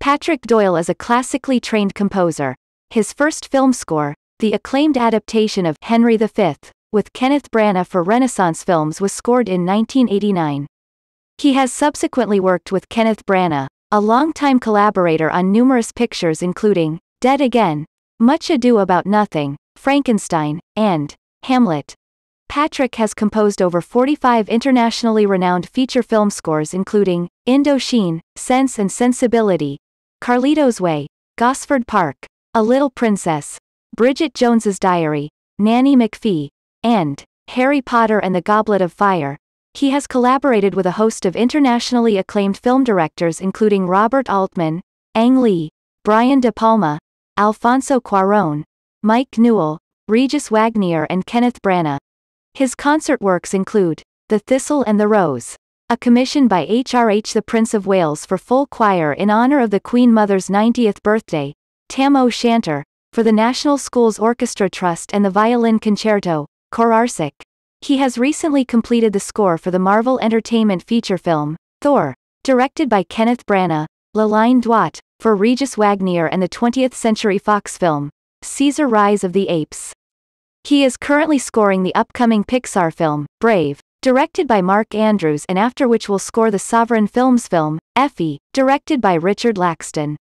Patrick Doyle is a classically trained composer. His first film score, the acclaimed adaptation of Henry V, with Kenneth Branagh for Renaissance films was scored in 1989. He has subsequently worked with Kenneth Branagh, a longtime collaborator on numerous pictures including Dead Again, Much Ado About Nothing, Frankenstein, and Hamlet. Patrick has composed over 45 internationally renowned feature film scores including Indochine, Sense and Sensibility, Carlito's Way, Gosford Park, A Little Princess, Bridget Jones's Diary, Nanny McPhee, and Harry Potter and the Goblet of Fire. He has collaborated with a host of internationally acclaimed film directors including Robert Altman, Ang Lee, Brian De Palma, Alfonso Cuaron, Mike Newell, Regis Wagner and Kenneth Branagh. His concert works include The Thistle and the Rose, a commission by HRH the Prince of Wales for full choir in honour of the Queen Mother's 90th birthday, Tam O'Shanter, for the National Schools Orchestra Trust and the Violin Concerto, Korarsik. He has recently completed the score for the Marvel Entertainment feature film, Thor, directed by Kenneth Branagh, Laline Dwat, for Regis Wagner and the 20th Century Fox film, Caesar Rise of the Apes. He is currently scoring the upcoming Pixar film, Brave, directed by Mark Andrews and after which will score the Sovereign Films film, Effie, directed by Richard Laxton.